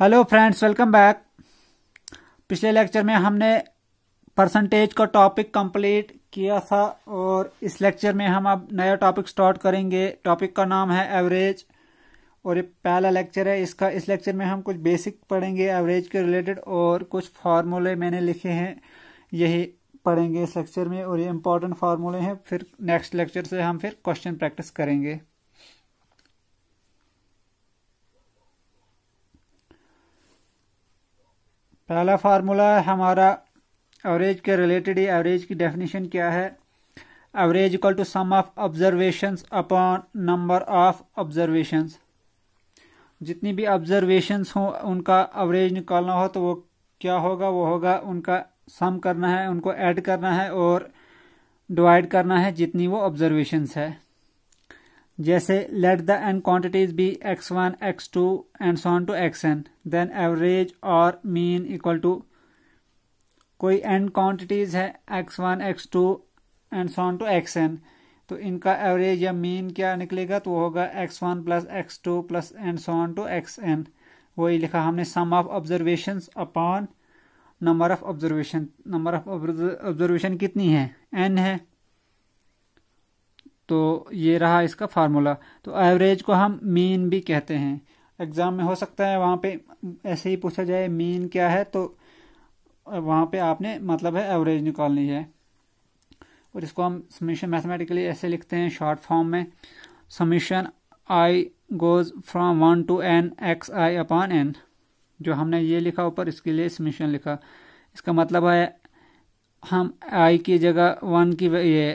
Hello friends welcome back पिछले lecture में हमने परसेंटेज का टॉपिक कंप्लीट किया था और इस लेक्चर में हम अब नया टॉपिक स्टार्ट करेंगे टॉपिक का नाम है एवरेज और ये पहला लेक्चर है इसका इस लेक्चर में हम कुछ बेसिक पढ़ेंगे एवरेज के रिलेटेड और कुछ फार्मूले मैंने लिखे हैं यही पढ़ेंगे इस लेक्चर में और ये इम्पोर्टेंट फार्मूले हैं फिर नेक्स्ट लेक्चर से हम फिर क्वेश्चन प्रैक्टिस करेंगे पहला फार्मूला है हमारा एवरेज के रिलेटेड ही एवरेज की डेफिनेशन क्या है average equal to sum of observations upon number of observations जितनी भी ऑब्जर्वेशंस हो उनका एवरेज निकालना हो तो वो क्या होगा वो होगा उनका सम करना है उनको ऐड करना है और डिवाइड करना है जितनी वो ऑब्जर्वेशंस है जैसे let the n quantities be x one x two and so on to x n then average और मीन इक्वल टू कोई एन क्वांटिटीज है x one x two and so on to x n तो इनका average या mean क्या निकलेगा तो वो होगा x one plus x two plus and so on to x n वही लिखा हमने sum of observation upon number of observation number of observation कितनी है एन है तो ये रहा इसका फार्मूला तो एवरेज को हम मीन भी कहते हैं एग्ज़ाम में हो सकता है वहाँ पे ऐसे ही पूछा जाए मीन क्या है तो वहाँ पे आपने मतलब है एवरेज निकालनी है और इसको हम समीशन मैथमेटिकली ऐसे लिखते हैं शॉर्ट फॉर्म में summation i goes from one to n x i upon n जो हमने ये लिखा ऊपर इसके लिए समीशन लिखा इसका मतलब है हम आई की जगह वन की ये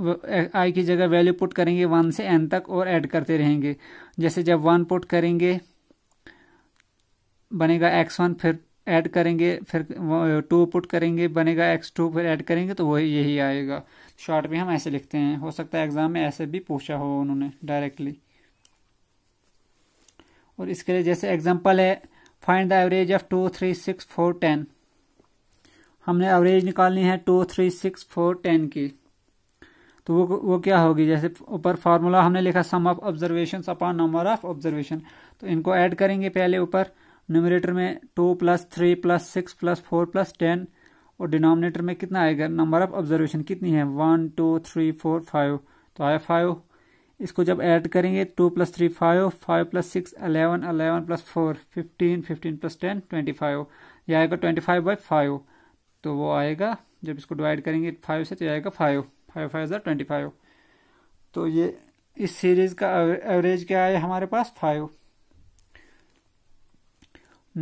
आई की जगह वैल्यू पुट करेंगे वन से एन तक और ऐड करते रहेंगे जैसे जब वन पुट करेंगे बनेगा एक्स वन फिर ऐड करेंगे फिर टू पुट करेंगे बनेगा एक्स टू फिर ऐड करेंगे तो वही यही आएगा शॉर्ट में हम ऐसे लिखते हैं हो सकता है एग्ज़ाम में ऐसे भी पूछा हो उन्होंने डायरेक्टली और इसके लिए जैसे एग्जाम्पल है find the average of two three six four ten हमने एवरेज निकालनी है two three six four ten की तो वो वो क्या होगी जैसे ऊपर फार्मूला हमने लिखा sum of observation upon number of observation तो इनको ऐड करेंगे पहले ऊपर न्यूमिनेटर में two plus three plus six plus four plus ten और डिनोमिनेटर में कितना आएगा नंबर ऑफ ऑब्जर्वेशन कितनी है one two three four five तो आया फाइव इसको जब ऐड करेंगे two plus three five five plus six eleven eleven plus four fifteen fifteen plus ten twenty five यह आएगा ट्वेंटी फाइव बाई फाइव तो वो आएगा जब इसको डिवाइड करेंगे फाइव से तो आएगा फाइव फाइव फाइव ज़ा ट्वेंटी फाइव तो ये इस सीरीज का एवरेज क्या है हमारे पास फाइव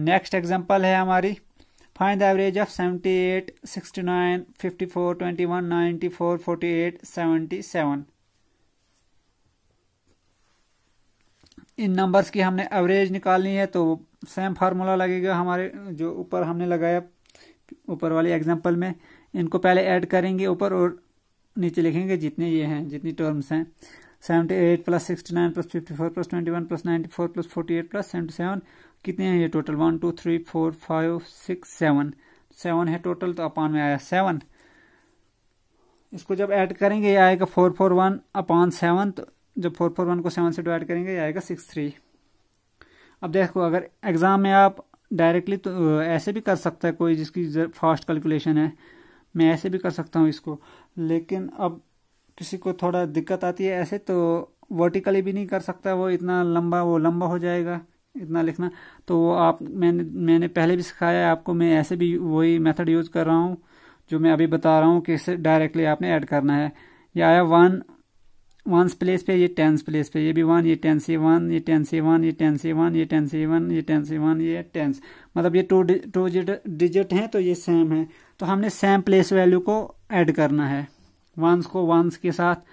नेक्स्ट एग्जांपल है हमारी find the average of seventy eight sixty nine fifty four twenty one ninety four forty eight seventy seven in numbers की हमने एवरेज निकालनी है तो सेम फार्मूला लगेगा हमारे जो ऊपर हमने लगाया ऊपर वाली एग्जांपल में इनको पहले ऐड करेंगे ऊपर और नीचे लिखेंगे जितने ये हैं जितनी टर्म्स हैं seventy eight plus sixty nine plus fifty four plus twenty one plus ninety four plus forty eight plus seventy seven कितने हैं ये total one two three four five six seven seven है टोटल तो upon में आया seven इसको जब add करेंगे ये आएगा four four one upon seven तो जब फोर फोर वन को सेवन से डिवाइड करेंगे ये आएगा सिक्स थ्री अब देखो अगर एग्ज़ाम में आप डायरेक्टली तो ऐसे भी कर सकता है कोई जिसकी फास्ट कैलकुलेशन है मैं ऐसे भी कर सकता हूँ इसको लेकिन अब किसी को थोड़ा दिक्कत आती है ऐसे तो वर्टिकली भी नहीं कर सकता वो इतना लंबा वो लंबा हो जाएगा इतना लिखना तो वो आप मैंने मैंने पहले भी सिखाया है आपको मैं ऐसे भी वही मेथड यूज़ कर रहा हूँ जो मैं अभी बता रहा हूँ कि इसे डायरेक्टली आपने ऐड करना है ये आया वन वंस प्लेस पे ये टेंस प्लेस पे ये भी वन ये टेन सी वन ये टेन सी वन ये टेन सी वन ये टेन सी वन ये टेन सी वन ये टेंस मतलब ये टू टू डिजिट हैं तो ये सेम है तो हमने सेम प्लेस वैल्यू को ऐड करना है वंस को वंस के साथ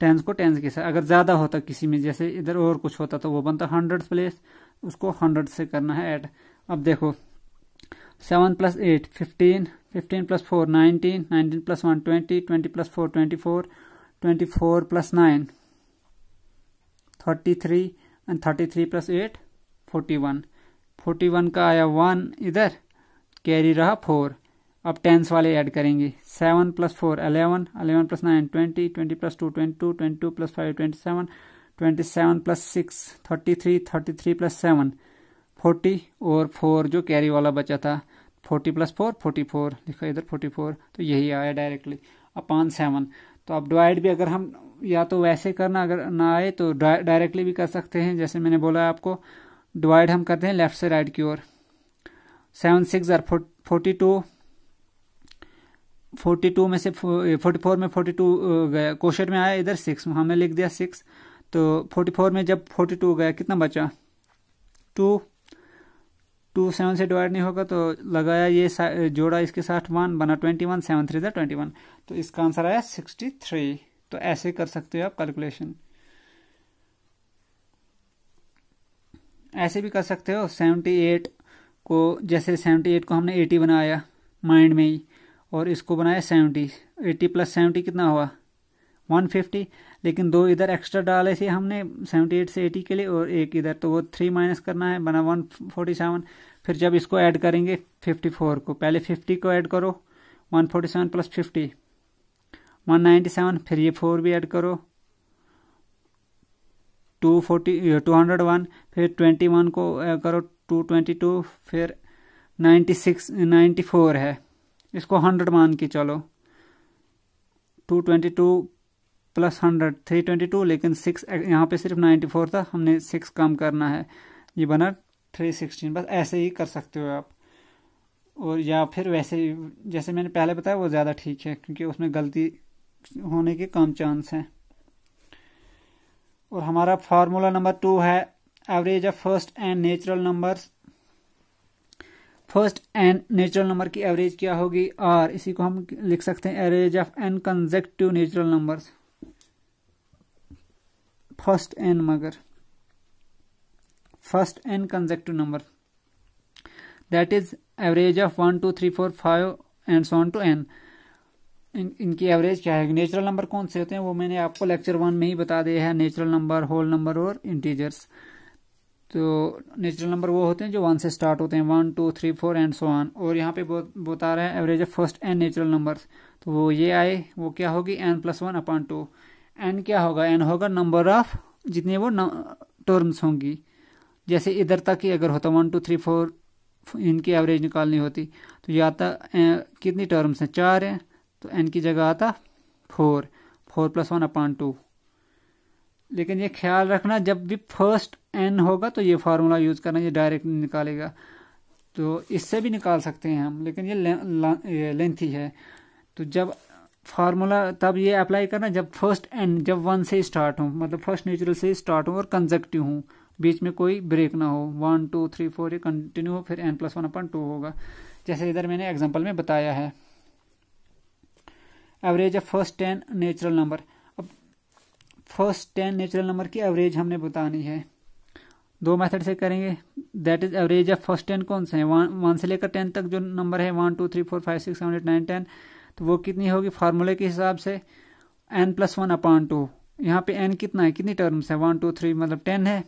टेंस को टेंस के साथ अगर ज़्यादा होता किसी में जैसे इधर और कुछ होता तो वो बनता हंड्रेड प्लेस उसको हंड्रेड से करना है ऐड अब देखो seven plus eight fifteen fifteen plus four nineteen nineteen plus one twenty twenty plus four twenty four twenty four plus nine thirty three and thirty three plus eight forty one forty one का आया one इधर carry रहा four अब tense वाले add करेंगे seven plus four eleven eleven plus nine twenty twenty plus two twenty two twenty two plus five twenty seven twenty seven plus six thirty three thirty three plus seven forty और four जो carry वाला बचा था forty plus four forty four लिखा इधर forty four तो यही आया डायरेक्टली अपान सेवन तो अब डिवाइड भी अगर हम या तो वैसे करना अगर ना आए तो डायरेक्टली भी कर सकते हैं जैसे मैंने बोला आपको डिवाइड हम करते हैं लेफ्ट से राइट की ओर seven six forty two forty two में से फोर्टी फोर में फोर्टी टू गया क्वेश्चन में आया इधर सिक्स हमने लिख दिया सिक्स तो फोर्टी फोर में जब फोर्टी टू गया कितना बचा टू टू सेवन से डिवाइड नहीं होगा तो लगाया ये जोड़ा इसके साथ वन बना twenty one seven three twenty one तो इसका आंसर आया सिक्सटी थ्री तो ऐसे कर सकते हो आप कैलकुलेशन ऐसे भी कर सकते हो सेवेंटी एट को जैसे सेवेंटी एट को हमने एटी बनाया माइंड में ही और इसको बनाया सेवेंटी एट्टी प्लस सेवेंटी कितना हुआ वन फिफ्टी लेकिन दो इधर एक्स्ट्रा डाले थे हमने सेवेंटी एट से एटी के लिए और एक इधर तो वो थ्री माइनस करना है बना वन फोर्टी सेवन फिर जब इसको ऐड करेंगे फिफ्टी फोर को पहले फिफ्टी को ऐड करो one forty seven plus fifty one ninety seven फिर ये फोर भी ऐड करो two forty two hundred one फिर ट्वेंटी वन को करो टू ट्वेंटी टू फिर नाइन्टी सिक्स नाइन्टी फोर है इसको हंड्रेड मान के चलो two twenty two plus hundred three twenty two लेकिन सिक्स यहाँ पे सिर्फ नाइन्टी फोर था हमने सिक्स कम करना है ये बना थ्री सिक्सटीन बस ऐसे ही कर सकते हो आप और या फिर वैसे जैसे मैंने पहले बताया वो ज़्यादा ठीक है क्योंकि उसमें गलती होने के कम चांस हैं और हमारा फार्मूला नंबर टू है average of first and natural numbers first n natural number की एवरेज क्या होगी आर इसी को हम लिख सकते हैं average of n consecutive natural number first n मगर first n consecutive number that is average of one two three four five and so on to n इनकी एवरेज क्या है नेचुरल नंबर कौन से होते हैं वो मैंने आपको लेक्चर वन में ही बता दिया है नेचुरल नंबर होल नंबर और इंटीजर्स तो नेचुरल नंबर वो होते हैं जो वन से स्टार्ट होते हैं one two three four and so on और यहाँ पे बता रहे है average of first n natural numbers तो वो ये आए वो क्या होगी n plus one upon two n क्या होगा एन होगा नंबर ऑफ जितने वो टर्म्स होंगी जैसे इधर तक ही अगर होता वन टू थ्री फोर इनकी एवरेज निकालनी होती तो ये आता तो, कितनी टर्म्स हैं चार हैं तो एन की जगह आता four four plus one upon two लेकिन ये ख्याल रखना जब भी फर्स्ट एन होगा तो ये फार्मूला यूज़ करना ये डायरेक्ट निकालेगा तो इससे भी निकाल सकते हैं हम लेकिन ये लेंथ लेंथी है तो जब फार्मूला तब ये अप्लाई करना जब फर्स्ट एन जब वन से स्टार्ट हूँ मतलब फर्स्ट नेचुरल से स्टार्ट हूँ और कंजक्टिव हूँ बीच में कोई ब्रेक ना हो वन टू थ्री फोर ये कंटिन्यू हो फिर n plus one upon two होगा जैसे इधर मैंने एग्जाम्पल में बताया है average of first ten natural number first ten natural number की एवरेज हमने बतानी है दो मेथड से करेंगे that is average of first ten कौन से हैं वन वन से लेकर टेन तक जो नंबर है one two three four five six seven eight nine ten तो वो कितनी होगी फार्मूले के हिसाब से n plus one upon two यहाँ पे एन कितना है कितनी टर्म्स मतलब है वन टू थ्री मतलब टेन है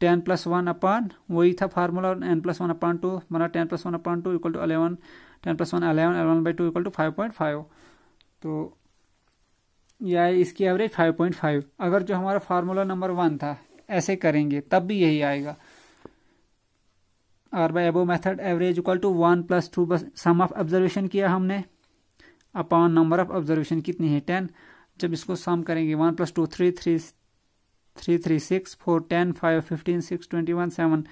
टेन प्लस वन अपान वही था फार्मूला और n plus one upon two मतलब ten plus one upon two equal to eleven ten plus one eleven eleven by two equal to five point five तो या इसकी average 5.5 अगर जो हमारा फार्मूला नंबर वन था ऐसे करेंगे तब भी यही आएगा or by above method average equal to one plus two बस सम ऑफ ऑब्जर्वेशन किया हमने अपॉन नंबर ऑफ ऑब्जर्वेशन कितनी है टेन जब इसको सम करेंगे one plus two three three three three six four ten five fifteen six twenty one seven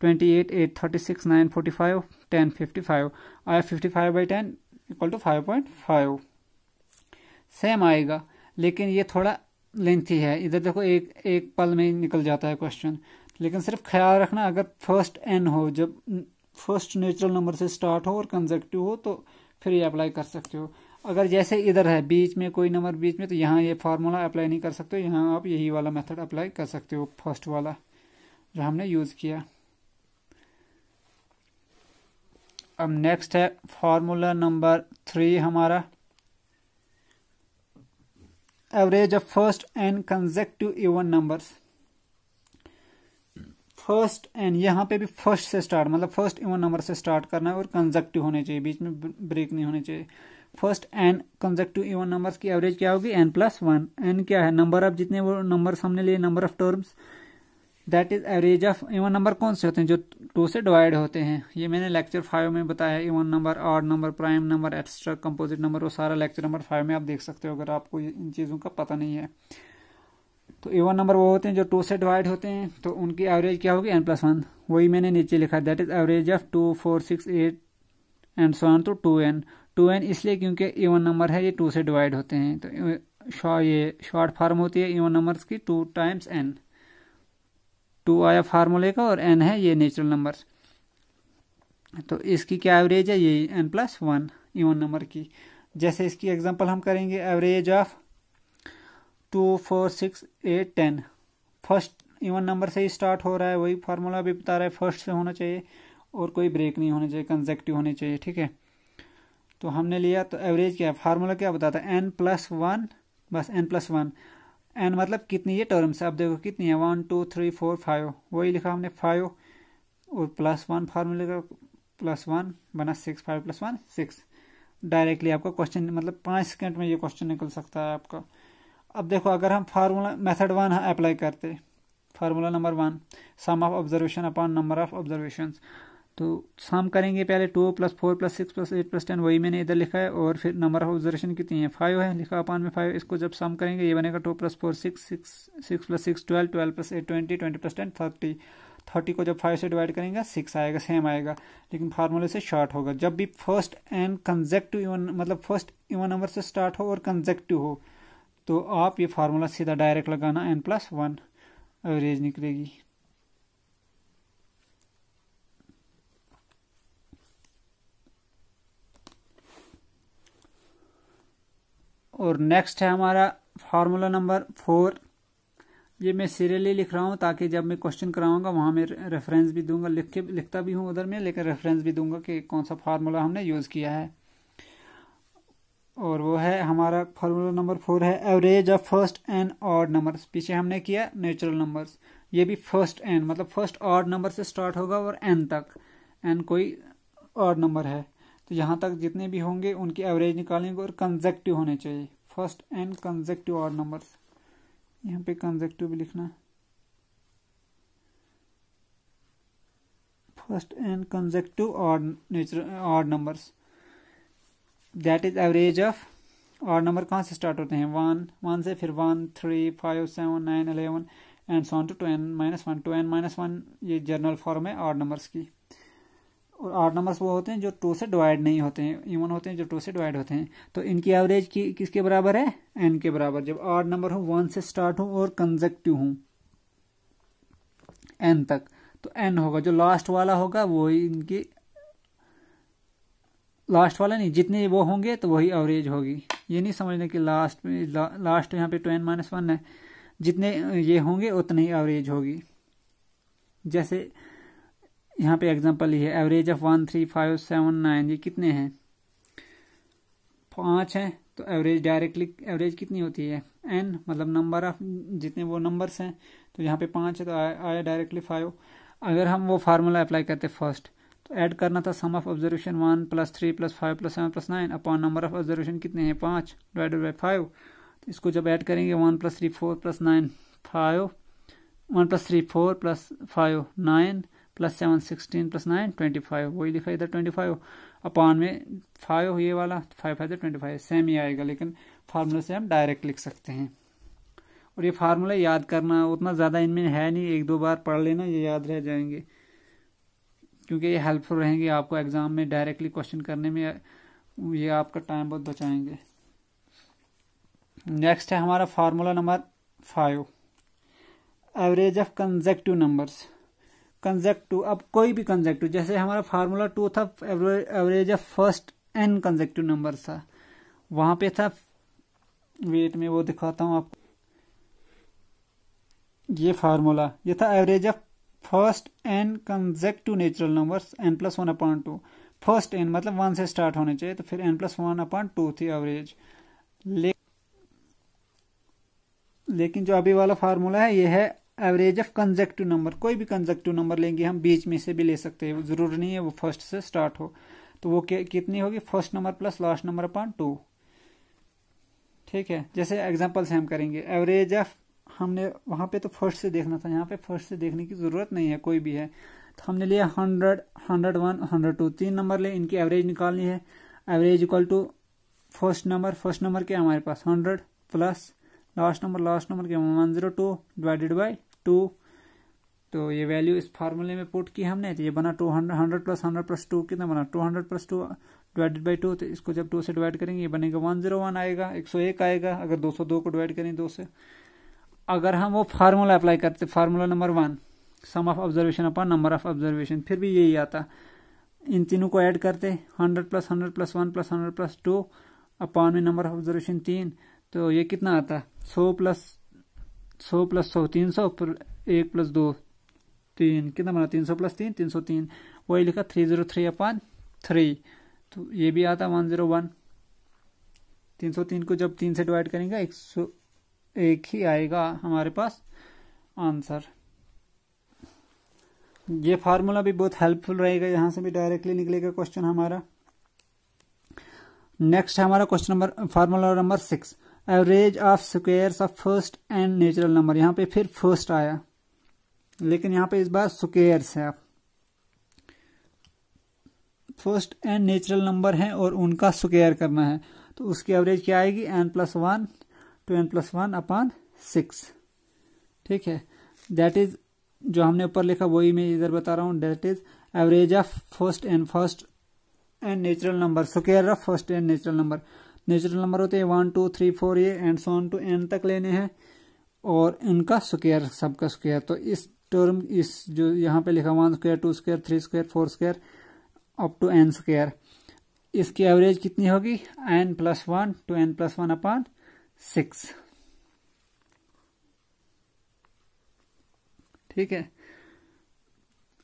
twenty eight eight thirty six nine forty five ten fifty five आया fifty five by ten equal to five point five same आएगा लेकिन ये थोड़ा lengthy है इधर देखो एक एक पल में निकल जाता है क्वेश्चन लेकिन सिर्फ ख्याल रखना अगर फर्स्ट एन हो जब फर्स्ट नेचुरल नंबर से स्टार्ट हो और कंजेक्टिव हो तो फिर ये अप्लाई कर सकते हो अगर जैसे इधर है बीच में कोई नंबर बीच में तो यहाँ ये फार्मूला अप्लाई नहीं कर सकते यहाँ आप यही वाला मेथड अप्लाई कर सकते हो फर्स्ट वाला जो हमने यूज़ किया अब नेक्स्ट है फार्मूला नंबर थ्री हमारा average of first n consecutive even numbers first n यहाँ पे भी फर्स्ट से स्टार्ट मतलब फर्स्ट इवन नंबर से स्टार्ट करना है और कंजक्टिव होने चाहिए बीच में ब्रेक नहीं होने चाहिए first n consecutive even numbers की एवरेज क्या होगी एन प्लस वन एन क्या है नंबर ऑफ जितने वो नंबर्स हमने लिए number of terms that is average of even number कौन से होते हैं जो टू से डिवाइड होते हैं ये मैंने लेक्चर फाइव में बताया even number odd number prime number extra composite number वो सारा लेक्चर नंबर फाइव में आप देख सकते हो अगर आपको इन चीज़ों का पता नहीं है तो इवन नंबर वो होते हैं जो टू से डिवाइड होते हैं तो उनकी एवरेज क्या होगी एन प्लस वन वही मैंने नीचे लिखा that is average of two four six eight and so to two n two n इसलिए क्योंकि इवन नंबर है ये टू से डिवाइड होते हैं तो ये शॉर्ट फॉर्म होती है इवन नंबर्स की टू टाइम्स एन टू आया फार्मूले का और एन है ये नेचुरल नंबर्स तो इसकी क्या एवरेज है ये n plus one even number की जैसे इसकी एग्जांपल हम करेंगे average of two four six eight ten first even number से ही स्टार्ट हो रहा है वही फार्मूला भी बता रहा है फर्स्ट से होना चाहिए और कोई ब्रेक नहीं होना चाहिए कंजेक्टिव होने चाहिए ठीक है तो हमने लिया तो एवरेज क्या है फार्मूला क्या बताता है एन प्लस वन बस एन प्लस वन एन मतलब कितनी ये टर्म्स आप देखो कितनी है one two three four five वही लिखा हमने फाइव और प्लस वन फार्मूले का प्लस वन बना six five plus one six directly आपका क्वेश्चन मतलब पाँच सेकेंड में ये क्वेश्चन निकल सकता है आपका अब देखो अगर हम फार्मूला मेथड वन अप्लाई करते formula number one sum of observation upon number of observation तो सम करेंगे पहले two plus four plus six plus eight plus ten वही मैंने इधर लिखा है और फिर नंबर ऑफ ऑब्जर्वेशन कितनी है फाइव है लिखा अपान में फाइव इसको जब सम करेंगे ये बनेगा two plus four six six six plus six twelve twelve plus eight twenty twenty plus ten thirty thirty को जब फाइव से डिवाइड करेंगे सिक्स आएगा सेम आएगा लेकिन फार्मूले से शॉर्ट होगा जब भी फर्स्ट एंड कंजेक्टिव इवन मतलब फर्स्ट इवन नंबर से स्टार्ट हो और कंजेक्टिव हो तो आप ये फार्मूला सीधा डायरेक्ट लगाना एन प्लस वन एवरेज निकलेगी और नेक्स्ट है हमारा फार्मूला नंबर फोर ये मैं सीरियली लिख रहा हूँ ताकि जब मैं क्वेश्चन कराऊंगा वहाँ मैं रेफरेंस भी दूंगा लिख के लिखता भी हूँ उधर में लेकिन रेफरेंस भी दूंगा कि कौन सा फार्मूला हमने यूज़ किया है और वो है हमारा फार्मूला नंबर फोर है average of first n odd numbers पीछे हमने किया नेचुरल नंबर्स ये भी फर्स्ट एन मतलब फर्स्ट ऑड नंबर से स्टार्ट होगा और एन तक एन कोई ऑड नंबर है तो यहाँ तक जितने भी होंगे उनकी एवरेज निकालेंगे और कंजेक्टिव होने चाहिए first n consecutive odd number यहाँ पे कंजेक्टिव भी लिखना first n consecutive odd nature odd numbers that is average of और नंबर कहाँ से स्टार्ट होते हैं वन वन से फिर one three five seven nine eleven and so on to two n minus one to n minus one ये general form है और नंबर्स की और आठ नंबर्स वो होते हैं जो टू से डिवाइड नहीं होते हैं इवन होते हैं जो टू से डिवाइड होते हैं तो इनकी एवरेज की किसके बराबर है एन के बराबर जब आठ नंबर हो वन से स्टार्ट हूं और कंजक्टिव हूं एन तक तो एन होगा जो लास्ट वाला होगा वो इनकी लास्ट वाला नहीं जितने वो होंगे तो वही एवरेज होगी ये नहीं समझना कि लास्ट में ला, लास्ट यहाँ पे टू एन माइनस वन है जितने ये होंगे उतने ही एवरेज होगी जैसे यहाँ पे एग्जांपल ये है average of one three five seven nine ये कितने हैं पाँच हैं तो एवरेज डायरेक्टली एवरेज कितनी होती है एन मतलब नंबर ऑफ जितने वो नंबर्स हैं तो यहाँ पे पाँच है तो आया डायरेक्टली फाइव अगर हम वो फार्मूला अप्लाई करते फर्स्ट तो ऐड करना था sum of observation one plus three plus five plus seven plus nine upon number of observation कितने हैं पाँच डिवाइडेड बाई फाइव तो इसको जब ऐड करेंगे one plus three four plus nine five one plus three four plus five nine plus seven sixteen plus nine twenty five वही लिखा इधर ट्वेंटी फाइव अपान में फाइव ये वाला five five twenty five same ही आएगा लेकिन फार्मूले से हम डायरेक्ट लिख सकते हैं और ये फार्मूला याद करना उतना ज़्यादा इनमें है नहीं एक दो बार पढ़ लेना ये याद रह जाएंगे क्योंकि ये हेल्पफुल रहेंगे आपको एग्ज़ाम में डायरेक्टली क्वेश्चन करने में ये आपका टाइम बहुत बचाएंगे नेक्स्ट है हमारा formula number five average of consecutive numbers consecutive अब कोई भी कंजेक्टिव जैसे हमारा फार्मूला टू था average of first n consecutive number था वहां पे था वेट में वो दिखाता हूं आपको ये फार्मूला ये था average of first n consecutive natural numbers n plus one upon two first n मतलब वन से स्टार्ट होने चाहिए तो फिर n plus one upon two थी एवरेज ले, लेकिन जो अभी वाला फार्मूला है ये है एवरेज ऑफ कंजेक्टिव नंबर कोई भी कंजेक्टिव नंबर लेंगे हम बीच में से भी ले सकते हैं जरूर नहीं है वो फर्स्ट से स्टार्ट हो तो वो कितनी होगी first number plus last number upon two ठीक है जैसे एग्जाम्पल से हम करेंगे एवरेज ऑफ हमने वहां पे तो फर्स्ट से देखना था यहाँ पे फर्स्ट से देखने की जरूरत नहीं है कोई भी है तो हमने लिया hundred hundred one hundred two तीन नंबर ले इनकी एवरेज निकालनी है average equal to first number first number क्या हमारे पास hundred plus last number last number क्या one zero two divided by two तो ये वैल्यू इस फार्मूले में पुट की हमने तो ये बना two hundred hundred plus hundred plus two कितना बना two hundred plus two divided by two तो इसको जब टू से डिवाइड करेंगे ये बनेगा वन जीरो वन आएगा एक सौ एक आएगा अगर दो सौ दो को डिवाइड करें दो से अगर हम वो फार्मूला अप्लाई करते formula number one sum of observation upon number of observation फिर भी यही आता इन तीनों को ऐड करते hundred plus hundred plus one plus hundred plus two upon में नंबर ऑफ ऑब्जर्वेशन तीन तो ये कितना आता सौ प्लस सौ प्लस सौ तीन सौ पर एक प्लस दो तीन कितना बना तीन सौ प्लस तीन तीन सौ तीन वही लिखा three zero three upon three तो ये भी आता वन जीरो वन तीन सौ तीन को जब तीन से डिवाइड करेंगे एक सौ एक ही आएगा हमारे पास आंसर ये फार्मूला भी बहुत हेल्पफुल रहेगा यहां से भी डायरेक्टली निकलेगा क्वेश्चन हमारा नेक्स्ट हमारा question number formula number six average of squares of first and natural number यहाँ पे फिर फर्स्ट आया लेकिन यहाँ पे इस बार स्क्वेयर्स है आप फर्स्ट एंड नेचुरल नंबर हैं और उनका स्क्वेयर करना है तो उसकी एवरेज क्या आएगी n plus one to n plus one upon six ठीक है दैट इज जो हमने ऊपर लिखा वही मैं इधर बता रहा हूँ that is average of first n first and natural number square of first and natural number natural number होते हैं वन टू थ्री फोर ये एंड वन टू एन तक लेने हैं और इनका स्क्वेयर सबका स्क्वेयर तो इस टर्म इस जो यहाँ पे लिखा one square two square three square four square up to n square इसकी एवरेज कितनी होगी n plus one to n plus one upon six ठीक है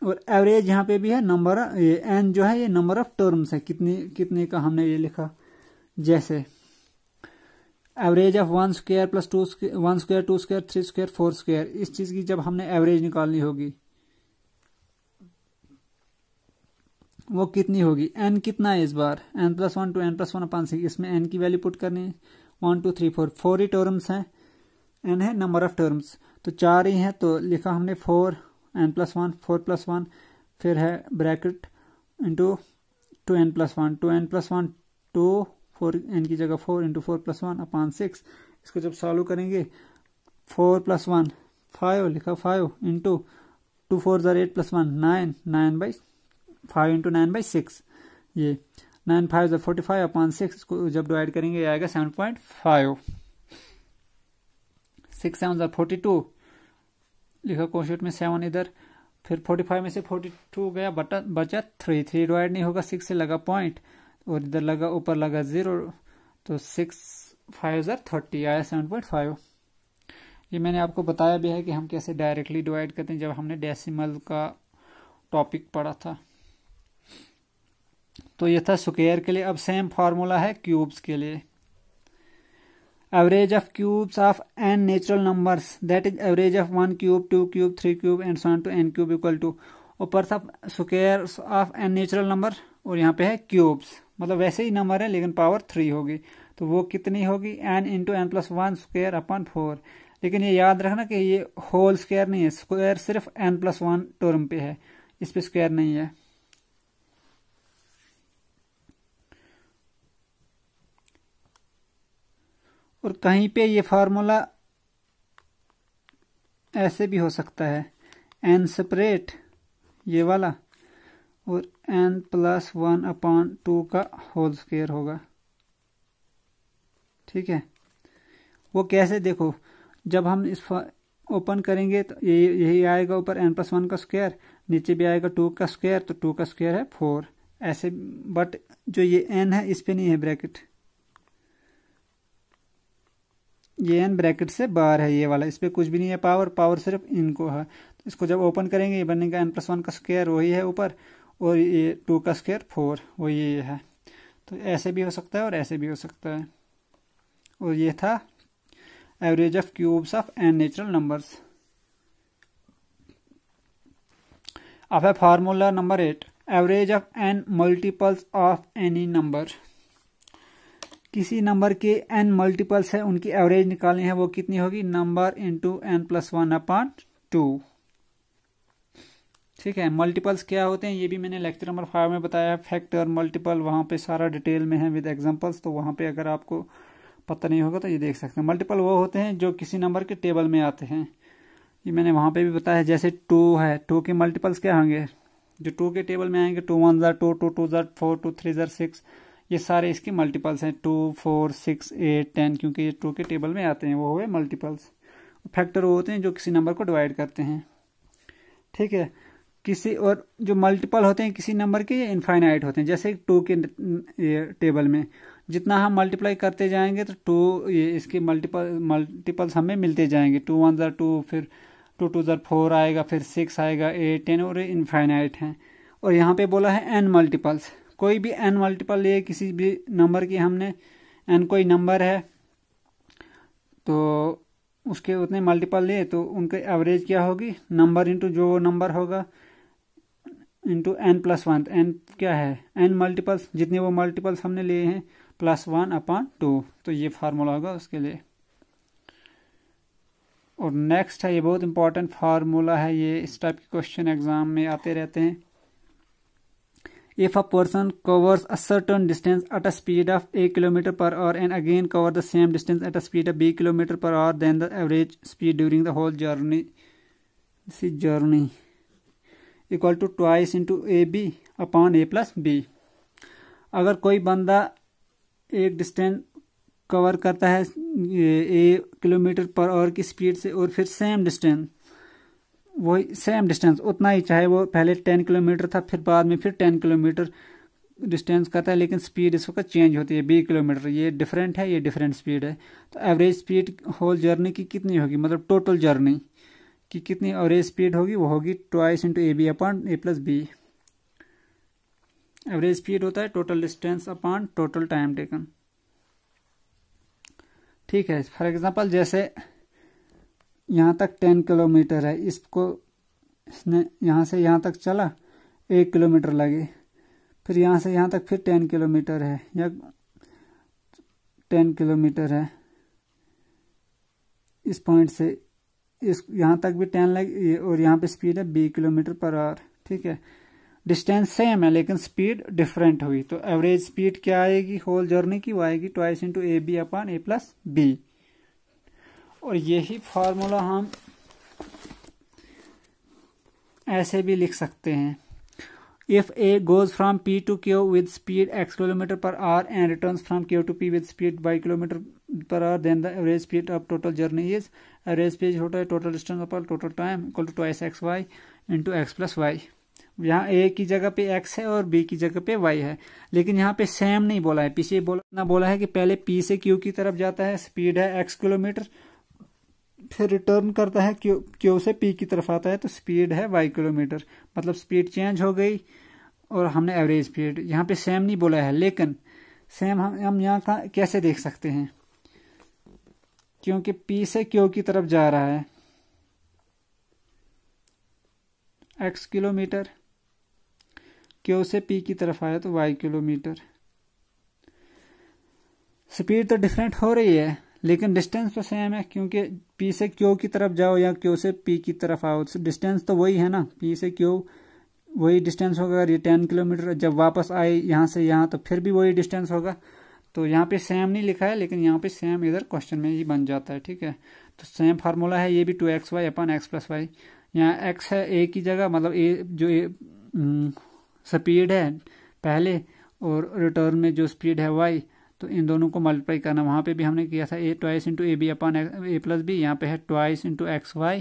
और एवरेज यहाँ पे भी है नंबर ये एन जो है ये नंबर ऑफ टर्म्स है कितनी कितने का हमने ये लिखा जैसे average of one square plus two one square two square three square four square इस चीज की जब हमने एवरेज निकालनी होगी वो कितनी होगी एन कितना है इस बार n plus one to n plus one upon six इसमें एन की वैल्यू पुट करनी है one two three four four ही टर्म्स हैं एन है नंबर ऑफ टर्म्स तो चार ही हैं तो लिखा हमने four n plus one four plus one फिर है bracket into two n plus one to n plus one two four n की जगह four into four plus one अपान सिक्स इसको जब सॉल्व करेंगे फोर प्लस वन फाइव लिखा five into two four ज़र eight plus one nine nine by five into nine by six ये nine five ज़र forty five upon six इसको जब divide करेंगे ये आएगा seven point five six seven ज़र फोर्टी टू लिखा कोशेट में सेवन इधर फिर फोर्टी फाइव में से फोर्टी टू गया बटा बचा थ्री थ्री डिवाइड नहीं होगा सिक्स से लगा पॉइंट और इधर लगा ऊपर लगा जीरो तो सिक्स फाइव ज़र थर्टी आया सेवन पॉइंट फाइव ये मैंने आपको बताया भी है कि हम कैसे डायरेक्टली डिवाइड करते हैं जब हमने डेसिमल का टॉपिक पढ़ा था तो ये था स्क्वेयर के लिए अब सेम फार्मूला है क्यूब्स के लिए average of cubes of n natural numbers that is average of one cube two cube three cube and so to n cube equal to ऊपर था square of n natural number और यहाँ पे है cubes मतलब वैसे ही नंबर है लेकिन पावर थ्री होगी तो वो कितनी होगी n into n plus one square upon four लेकिन ये याद रखना कि ये होल स्क्वायर नहीं है स्क्वायर सिर्फ एन प्लस वन टर्म पे है इस पे स्क्वायर नहीं है और कहीं पे ये फार्मूला ऐसे भी हो सकता है एन सेपरेट ये वाला और n plus one upon two का होल स्केयर होगा ठीक है वो कैसे देखो जब हम इस ओपन करेंगे तो यही आएगा ऊपर एन प्लस वन का स्क्वेयर नीचे भी आएगा टू का स्क्वेयर तो टू का स्क्वेयर है फोर ऐसे बट जो ये एन है इस पर नहीं है ब्रैकेट ये एन ब्रैकेट से बाहर है ये वाला इस पर कुछ भी नहीं है पावर पावर सिर्फ इनको है तो इसको जब ओपन करेंगे ये बनेगा एन प्लस वन का स्क्वेयर वही है ऊपर और ये टू का स्क्वेयर फोर और ये है तो ऐसे भी हो सकता है और ऐसे भी हो सकता है और ये था average of cubes of n natural numbers अब है formula number eight average of n multiples of any number किसी नंबर के एन मल्टीपल्स हैं उनकी एवरेज निकालनी है वो कितनी होगी number into n plus one upon two ठीक है मल्टीपल्स क्या होते हैं ये भी मैंने लेक्चर नंबर फाइव में बताया फैक्ट और मल्टीपल वहाँ पे सारा डिटेल में है विद एग्जांपल्स तो वहाँ पे अगर आपको पता नहीं होगा तो ये देख सकते हैं मल्टीपल वो होते हैं जो किसी नंबर के टेबल में आते हैं ये मैंने वहाँ पे भी बताया जैसे टू है टू के मल्टीपल्स क्या होंगे जो टू के टेबल में आएंगे टू वन जर टू टू टू जर फोर टू थ्री जर सिक्स ये सारे इसके मल्टीपल्स हैं two four six eight ten क्योंकि ये टू के टेबल में आते हैं वो हुए मल्टीपल्स फैक्टर वो होते हैं जो किसी नंबर को डिवाइड करते हैं ठीक है किसी और जो मल्टीपल होते हैं किसी नंबर के ये इनफाइनाइट होते हैं जैसे टू के टेबल में जितना हम मल्टीप्लाई करते जाएंगे तो टू ये इसके मल्टीपल मल्टीपल्स हमें मिलते जाएंगे टू वन ज़र टू फिर टू टू ज़र फोर आएगा फिर सिक्स आएगा एट टेन और इनफाइनाइट हैं और यहाँ पे बोला है एन मल्टीपल्स कोई भी एन मल्टीपल लिए किसी भी नंबर की हमने एन कोई नंबर है तो उसके उतने मल्टीपल लिए तो उनके एवरेज क्या होगी नंबर इंटू जो नंबर होगा into n plus one n क्या है एन मल्टीपल्स जितने वो मल्टीपल्स हमने लिए हैं प्लस वन अपॉन टू तो ये फार्मूला होगा उसके लिए और नेक्स्ट है ये बहुत इंपॉर्टेंट फार्मूला है ये इस टाइप के क्वेश्चन एग्जाम में आते रहते हैं if a person covers a certain distance at a speed of A kilometre per hour and again cover the same distance at a speed of B kilometre per hour then the average speed during the whole journey this journey equal to twice into A B upon A plus B अगर कोई बंदा एक distance cover करता है A kilometre per hour की speed से और फिर सेम डिस्टेंस वही सेम डिस्टेंस उतना ही चाहे वो पहले टेन किलोमीटर था फिर बाद में फिर टेन किलोमीटर डिस्टेंस करता है लेकिन स्पीड इस वक्त चेंज होती है बी किलोमीटर ये डिफरेंट है ये डिफरेंट स्पीड है तो एवरेज स्पीड होल जर्नी की कितनी होगी मतलब टोटल जर्नी कि कितनी एवरेज स्पीड होगी वो होगी twice into A B upon A plus B average speed होता है total distance upon total time taken ठीक है फॉर एग्जांपल जैसे यहाँ तक टेन किलोमीटर है इसको इसने यहाँ से यहाँ तक चला एक किलोमीटर लगे फिर यहाँ से यहाँ तक फिर टेन किलोमीटर है या टेन किलोमीटर है इस पॉइंट से इस यहाँ तक भी टेन लग और यहाँ पे स्पीड है बी किलोमीटर पर आवर ठीक है डिस्टेंस सेम है लेकिन स्पीड डिफरेंट हुई तो एवरेज स्पीड क्या आएगी होल जर्नी की वो आएगी twice into A B upon A plus B और यही फार्मूला हम ऐसे भी लिख सकते हैं if A goes from P to Q with speed X kilometre per hour and return from Q to P with speed Y kilometre per hour then the average speed of total journey is average पेज होता है total distance upon total time equal to twice X Y into x plus Y यहाँ A की जगह पे x है और B की जगह पे वाई है लेकिन यहाँ पे सेम नहीं बोला है पीछे बोला बोला है कि पहले पी से क्यू की तरफ जाता है स्पीड है एक्स किलोमीटर फिर रिटर्न करता है क्यू क्यू से पी की तरफ आता है तो स्पीड है वाई किलोमीटर मतलब स्पीड चेंज हो गई और हमने एवरेज स्पीड यहाँ पे सेम नहीं बोला है लेकिन सेम हम हम यहाँ कैसे देख सकते हैं क्योंकि पी से Q की तरफ जा रहा है एक्स किलोमीटर Q से पी की तरफ आया तो वाई किलोमीटर स्पीड तो डिफरेंट हो रही है लेकिन डिस्टेंस तो सेम है क्योंकि पी से क्यू की तरफ जाओ या Q से पी की तरफ आओ तो डिस्टेंस तो वही है ना पी से क्यू वही डिस्टेंस होगा अगर ये टेन किलोमीटर जब वापस आए यहाँ से यहाँ तो फिर भी वही डिस्टेंस होगा तो यहाँ पे सेम नहीं लिखा है लेकिन यहाँ पे सेम इधर क्वेश्चन में ही बन जाता है ठीक है तो सेम फार्मूला है ये भी two X Y upon X plus Y यहाँ एक्स है ए की जगह मतलब ए जो ए स्पीड हम्म, है पहले और रिटर्न में जो स्पीड है वाई तो इन दोनों को मल्टीप्लाई करना वहाँ पे भी हमने किया था A twice into A B upon A plus B यहाँ पे है twice into X Y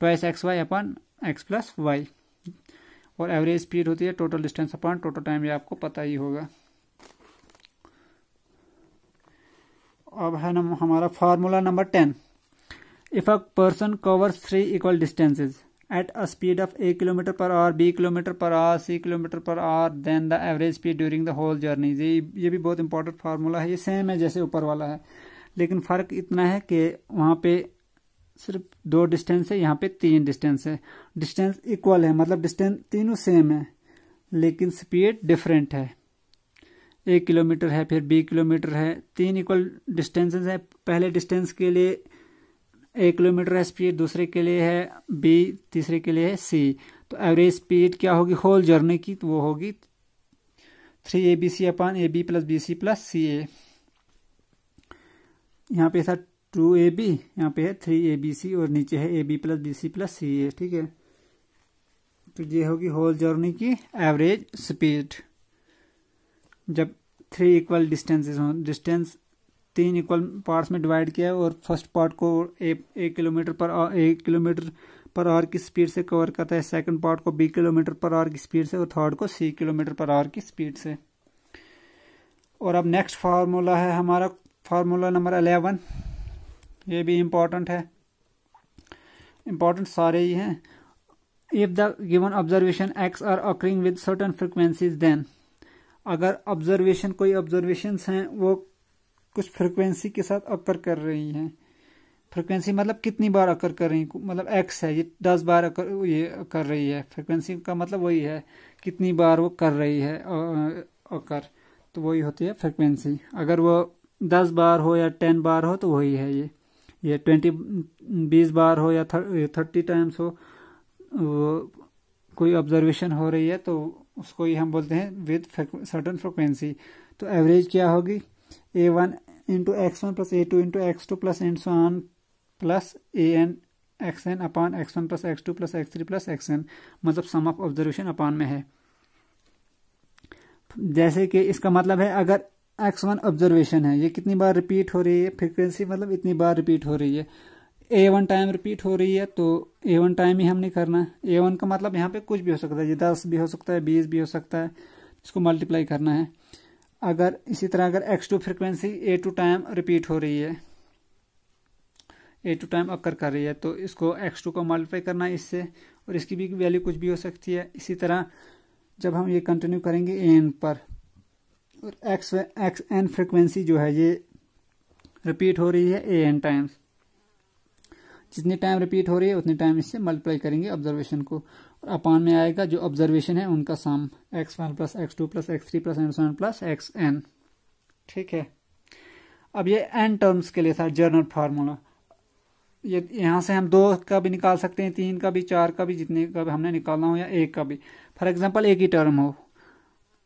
twice X Y upon X plus Y और एवरेज स्पीड होती है total distance upon total time ये आपको पता ही होगा अब है ना हमारा formula number ten if a person covers three equal distances at a speed of A kilometre per hour B kilometre per hour C kilometre per hour then the average speed during the whole journey ये ये भी बहुत important formula है ये same है जैसे ऊपर वाला है लेकिन फर्क इतना है कि वहां पे सिर्फ दो डिस्टेंस है यहाँ पे तीन डिस्टेंस है डिस्टेंस इक्वल है मतलब डिस्टेंस तीनों सेम है लेकिन स्पीड डिफरेंट है एक किलोमीटर है फिर बी किलोमीटर है तीन इक्वल डिस्टेंसेस हैं पहले डिस्टेंस के लिए एक किलोमीटर है स्पीड दूसरे के लिए है बी तीसरे के लिए है सी तो एवरेज स्पीड क्या होगी होल जर्नी की तो वो होगी three A B C upon A B plus B C plus C A यहाँ पे था टू ए बी यहाँ पे है थ्री ए बी सी और नीचे है A B plus B C plus C A ठीक है तो ये होगी होल जर्नी की एवरेज स्पीड जब थ्री इक्वल डिस्टेंसेज हों डिस्टेंस तीन इक्वल पार्ट्स में डिवाइड किया है और फर्स्ट पार्ट को एक किलोमीटर पर एक किलोमीटर पर आवर की स्पीड से कवर करता है सेकंड पार्ट को बी किलोमीटर पर आवर की स्पीड से और थर्ड को सी किलोमीटर पर आवर की स्पीड से और अब नेक्स्ट फार्मूला है हमारा फार्मूला नंबर अलेवन ये भी इम्पॉर्टेंट है इम्पॉर्टेंट सारे ही हैं if the given observation X are occurring with certain frequencies then अगर ऑब्जर्वेशन कोई ऑब्जर्वेशन हैं वो कुछ फ्रिक्वेंसी के साथ अकर कर रही हैं फ्रिक्वेंसी मतलब कितनी बार अकर कर रही मतलब एक्स है ये दस बार अकर ये कर रही है फ्रिक्वेंसी का मतलब वही है कितनी बार वो कर रही है अकर तो वही होती है फ्रिक्वेंसी अगर वो दस बार हो या टेन बार हो तो वही है ये ये ट्वेंटी बीस बार हो या थर्टी टाइम्स हो कोई ऑब्जर्वेशन हो रही है तो उसको ही हम बोलते हैं विद सर्टन फ्रिक्वेंसी तो एवरेज क्या होगी A one into X one plus A two into X two plus so on plus A N X N upon X one plus x two plus X three plus X N मतलब sum of observation अपान में है जैसे कि इसका मतलब है अगर x one observation है ये कितनी बार रिपीट हो रही है फ्रिक्वेंसी मतलब इतनी बार रिपीट हो रही है ए वन टाइम रिपीट हो रही है तो ए वन टाइम ही हमने करना है ए वन का मतलब यहाँ पे कुछ भी हो सकता है ये दस भी हो सकता है बीस भी हो सकता है इसको मल्टीप्लाई करना है अगर इसी तरह अगर X two frequency A two time repeat हो रही है ए टू टाइम अक्कर कर रही है तो इसको एक्स टू को मल्टीप्लाई करना है इससे और इसकी भी वैल्यू कुछ भी हो सकती है इसी तरह जब हम ये कंटिन्यू करेंगे ए एन पर और एक्स एक्स एन फ्रिक्वेंसी जो है ये रिपीट हो रही है ए एन टाइम्स जितने टाइम रिपीट हो रही है उतने टाइम इससे मल्टीप्लाई करेंगे ऑब्जर्वेशन को और अपान में आएगा जो ऑब्जर्वेशन है उनका sum X one plus x two plus X three plus X one plus X N ठीक है अब ये एन टर्म्स के लिए था जर्नल फार्मूला ये यहाँ से हम दो का भी निकाल सकते हैं तीन का भी चार का भी जितने का भी हमने निकालना हो या एक का भी फॉर एग्जाम्पल एक ही टर्म हो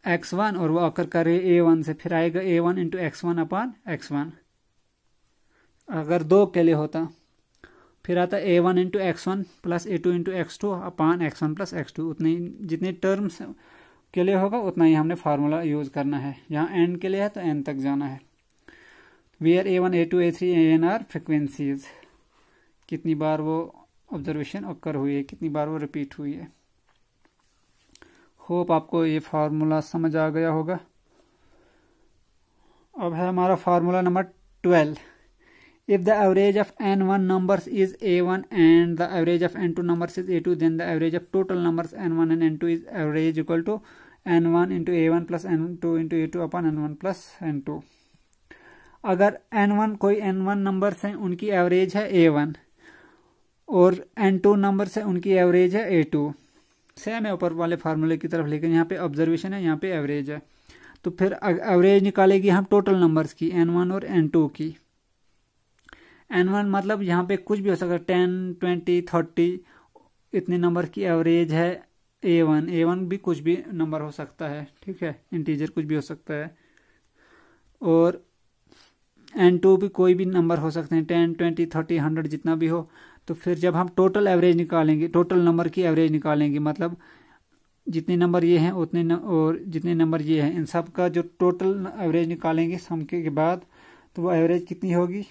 एक्स वन और वो आकर करे ए वन से फिर आएगा A one into X one upon X one अगर दो के लिए होता फिर आता है A one into X one plus A two into X two upon X one plus x two उतने जितने टर्म्स के लिए होगा उतना ही हमने फार्मूला यूज करना है यहाँ एन के लिए है तो एन तक जाना है we are A one A two A three A N are frequencies कितनी बार वो ऑब्जर्वेशन ओकर हुई है कितनी बार वो रिपीट हुई है होप आपको ये फार्मूला समझ आ गया होगा अब है हमारा formula number twelve If the average of n1 numbers is a1 and the average of n2 numbers is a2, then the average of total numbers n1 and n2 is average equal to n1 into a1 plus n2 into a2 upon n1 plus n2. अगर n1 कोई n1 numbers हैं उनकी average है a1 और n2 numbers हैं उनकी average है a2 same है ऊपर वाले फार्मूले की तरफ लेकिन यहाँ पे ऑब्जर्वेशन है यहाँ पे एवरेज है तो फिर एवरेज निकालेगी हम टोटल नंबर्स की n1 और n2 की एन वन मतलब यहाँ पे कुछ भी हो सकता है टेन ट्वेंटी थर्टी इतने नंबर की एवरेज है ए वन ए वन भी कुछ भी नंबर हो सकता है ठीक है इंटीजर कुछ भी हो सकता है और एन टू भी कोई भी नंबर हो सकते हैं टेन ट्वेंटी थर्टी हंड्रेड जितना भी हो तो फिर जब हम टोटल एवरेज निकालेंगे टोटल नंबर की एवरेज निकालेंगे मतलब जितने नंबर ये हैं उतने न, और जितने नंबर ये हैं इन सब का जो टोटल एवरेज निकालेंगे सम के बाद तो वो एवरेज कितनी होगी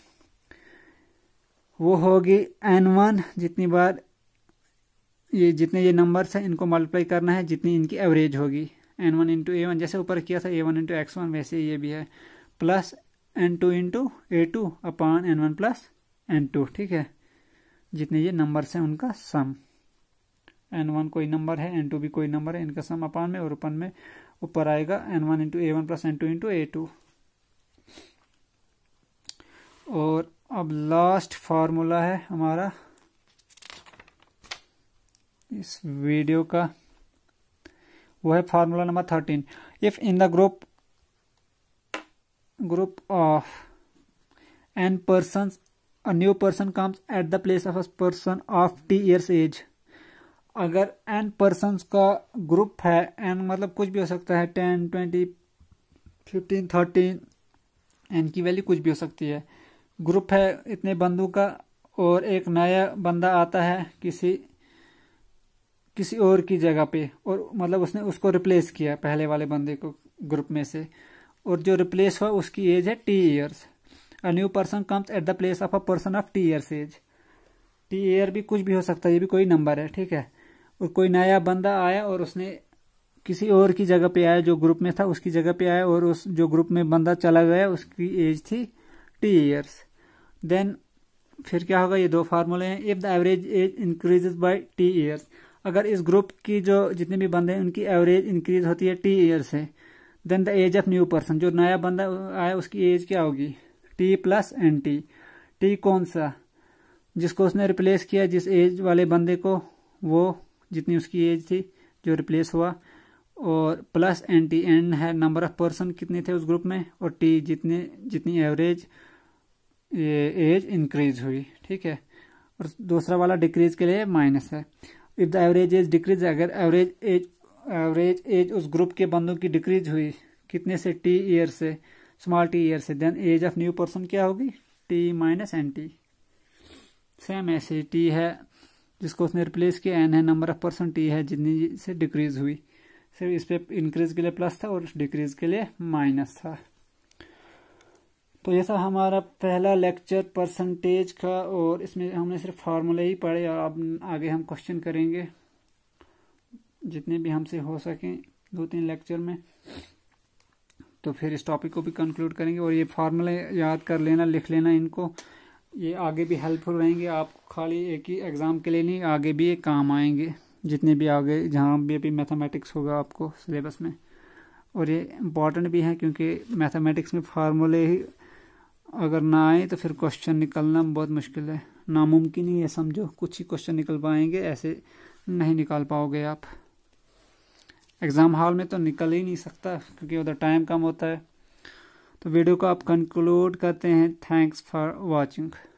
वो होगी एन वन जितनी बार ये जितने ये नंबर्स हैं इनको मल्टीप्लाई करना है जितनी इनकी एवरेज होगी N one into A one जैसे ऊपर किया था A one into X one वैसे ये भी है plus N two into A two upon N one plus N two ठीक है जितने ये नंबर्स हैं उनका सम एन वन कोई नंबर है एन टू भी कोई नंबर है इनका सम अपान में और अपन में ऊपर आएगा N one into A one plus N two into A two और अब लास्ट फार्मूला है हमारा इस वीडियो का वो है formula number thirteen if in the group group of N person a new person comes at the place of a person of T years age अगर N person का ग्रुप है N मतलब कुछ भी हो सकता है ten twenty fifteen thirteen N की वैल्यू कुछ भी हो सकती है ग्रुप है इतने बंदों का और एक नया बंदा आता है किसी किसी और की जगह पे और मतलब उसने उसको रिप्लेस किया पहले वाले बंदे को ग्रुप में से और जो रिप्लेस हुआ उसकी एज है T years a new person comes at the place of a person of T years age T year भी कुछ भी हो सकता है ये भी कोई नंबर है ठीक है और कोई नया बंदा आया और उसने किसी और की जगह पे आया जो ग्रुप में था उसकी जगह पे आया और उस जो ग्रुप में बंदा चला गया उसकी एज थी टी ईयर्स देन फिर क्या होगा ये दो फार्मूले हैं if the average age increase by T years अगर इस ग्रुप की जो जितने भी बंदे हैं उनकी एवरेज इंक्रीज होती है टी ईयर से then the age of new person जो नया बंदा आया उसकी एज क्या होगी T plus N T T कौन सा जिसको उसने रिप्लेस किया जिस एज वाले बंदे को वो जितनी उसकी एज थी जो रिप्लेस हुआ और प्लस एन टी एन है नंबर ऑफ पर्सन कितने थे उस ग्रुप में और टी जितने जितनी एवरेज ये एज इंक्रीज हुई ठीक है और दूसरा वाला डिक्रीज के लिए माइनस है if the average age decrease अगर एवरेज एज एवरेज एज उस ग्रुप के बंदों की डिक्रीज हुई कितने से टी ईयर से स्मॉल टी ईयर से then age of new person क्या होगी T minus N T same ऐसे टी है जिसको उसने रिप्लेस किया एन है नंबर ऑफ पर्सन टी है जितनी से डिक्रीज हुई सिर्फ इस पर इंक्रीज के लिए प्लस था और डिक्रीज के लिए माइनस था तो ये सब हमारा पहला लेक्चर परसेंटेज का और इसमें हमने सिर्फ फार्मूले ही पढ़े और अब आगे हम क्वेश्चन करेंगे जितने भी हमसे हो सकें दो तीन लेक्चर में तो फिर इस टॉपिक को भी कंक्लूड करेंगे और ये फार्मूले याद कर लेना लिख लेना इनको ये आगे भी हेल्पफुल रहेंगे आपको खाली एक ही एग्ज़ाम के लिए नहीं आगे भी ये काम आएंगे जितने भी आगे जहाँ भी अभी मैथमेटिक्स होगा आपको सिलेबस में और ये इम्पॉर्टेंट भी है क्योंकि मैथमेटिक्स में फार्मूले ही अगर ना आए तो फिर क्वेश्चन निकलना बहुत मुश्किल है नामुमकिन ही है समझो कुछ ही क्वेश्चन निकल पाएंगे ऐसे नहीं निकाल पाओगे आप एग्ज़ाम हॉल में तो निकल ही नहीं सकता क्योंकि उधर टाइम कम होता है तो वीडियो को आप कंक्लूड करते हैं थैंक्स फॉर वॉचिंग